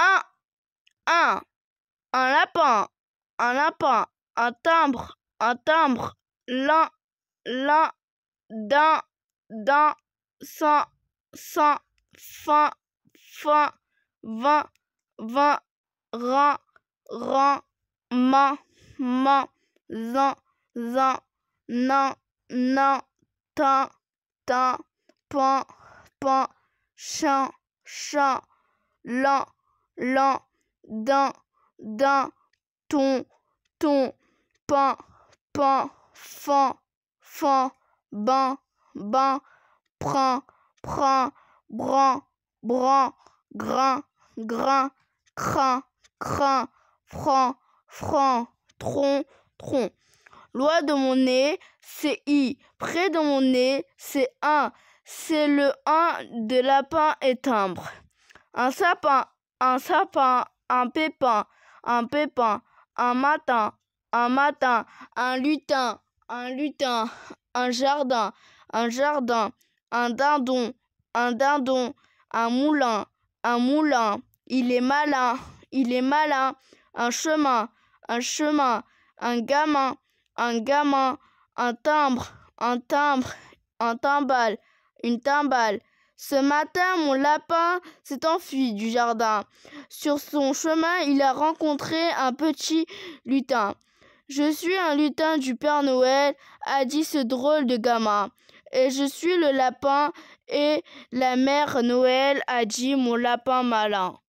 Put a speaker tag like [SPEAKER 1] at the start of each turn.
[SPEAKER 1] un, un, un lapin, un lapin, un timbre, un timbre, l'un, l'un, d'un, d'un, cent, cent, fin, fin, vingt, vingt, rang Zan. main, main, zin, zin, nan, nan, tin, tin, pan, pan, chan
[SPEAKER 2] lent, l'an, d'un, d'un, ton, ton, pan, pan, fan, fan, ban, ban, prend, prend, bran, bran, grain, grain, crin, crin, franc, franc,
[SPEAKER 1] tron, tron. Loi de mon nez, c'est I. Près de mon nez, c'est un. C'est le 1 de lapin et timbre. Un sapin un sapin, un pépin, un pépin, un matin, un matin, un lutin, un lutin, un jardin, un jardin, un dindon, un dindon, un moulin, un moulin, il est malin, il est malin, un chemin, un chemin, un gamin, un gamin, un timbre, un timbre, un timbal, une timbale, ce matin, mon lapin s'est enfui du jardin. Sur son chemin, il a rencontré un petit lutin. Je suis un lutin du Père Noël, a dit ce drôle de gamin. Et je suis le lapin et la mère Noël, a dit mon lapin malin.